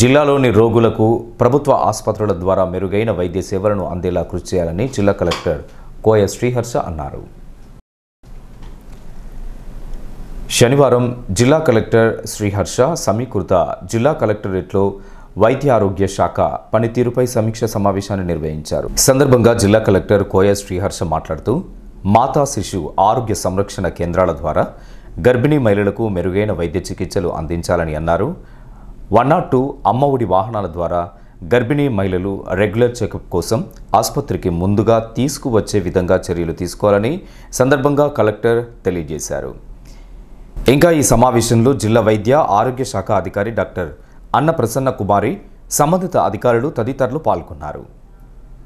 జిల్లాలోని రోగులకు ప్రభుత్వ ఆసుపత్రుల ద్వారా మెరుగైన వైద్య సేవలను అందేలా కృషి చేయాలని జిల్లా కలెక్టర్ కోయ శ్రీహర్ష అన్నారు శనివారం జిల్లా కలెక్టర్ శ్రీహర్ష సమీకృత జిల్లా కలెక్టరేట్లో వైద్య ఆరోగ్య శాఖ పనితీరుపై సమీక్ష సమావేశాన్ని నిర్వహించారు సందర్భంగా జిల్లా కలెక్టర్ కోయ శ్రీహర్ష మాట్లాడుతూ మాతా శిశు ఆరోగ్య సంరక్షణ కేంద్రాల ద్వారా గర్భిణీ మహిళలకు మెరుగైన వైద్య చికిత్సలు అందించాలని అన్నారు వన్ నాట్ టూ అమ్మఒడి వాహనాల ద్వారా గర్భిణీ మహిళలు రెగ్యులర్ చెకప్ కోసం ఆసుపత్రికి ముందుగా తీసుకువచ్చే విధంగా చర్యలు తీసుకోవాలని సందర్భంగా కలెక్టర్ తెలియజేశారు ఇంకా ఈ సమావేశంలో జిల్లా వైద్య ఆరోగ్య శాఖ అధికారి డాక్టర్ అన్నప్రసన్న కుమారి సంబంధిత అధికారులు తదితరులు పాల్గొన్నారు